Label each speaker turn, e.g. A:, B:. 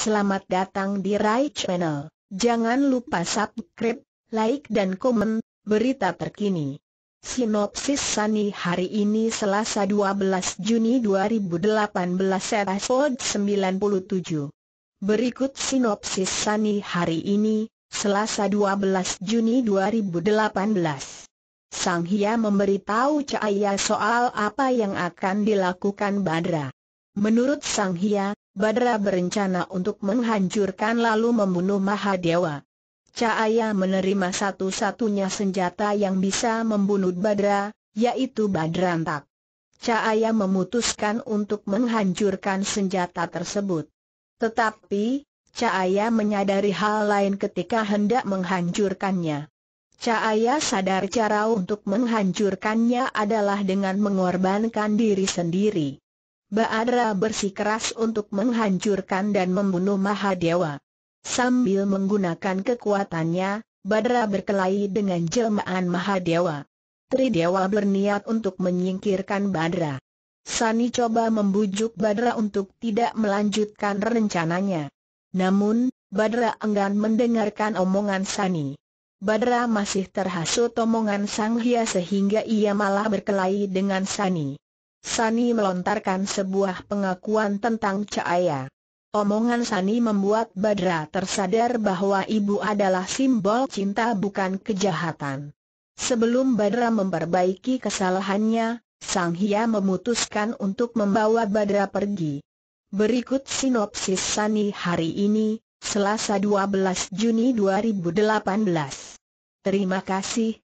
A: Selamat datang di Rai Channel. Jangan lupa subscribe, like dan komen, berita terkini. Sinopsis Sunny hari ini Selasa 12 Juni 2018 episode 97. Berikut sinopsis Sunny hari ini, Selasa 12 Juni 2018. Sang Hia memberitahu Cahaya soal apa yang akan dilakukan Badra. Menurut Sang Hia, Badra berencana untuk menghancurkan lalu membunuh Mahadewa. Cahaya menerima satu-satunya senjata yang bisa membunuh Badra, yaitu Badrantak. Cahaya memutuskan untuk menghancurkan senjata tersebut. Tetapi, Cahaya menyadari hal lain ketika hendak menghancurkannya. Cahaya sadar cara untuk menghancurkannya adalah dengan mengorbankan diri sendiri. Baadra bersikeras untuk menghancurkan dan membunuh Mahadewa. Sambil menggunakan kekuatannya, Badra berkelahi dengan jelmaan Mahadewa. Tridewa berniat untuk menyingkirkan Badra. Sani coba membujuk Badra untuk tidak melanjutkan rencananya. Namun, Badra enggan mendengarkan omongan Sani. Badra masih terhasut omongan Sang Hia sehingga ia malah berkelahi dengan Sani. Sani melontarkan sebuah pengakuan tentang cahaya. Omongan Sani membuat Badra tersadar bahwa ibu adalah simbol cinta bukan kejahatan. Sebelum Badra memperbaiki kesalahannya, Sang Hia memutuskan untuk membawa Badra pergi. Berikut sinopsis Sani hari ini, Selasa 12 Juni 2018. Terima kasih,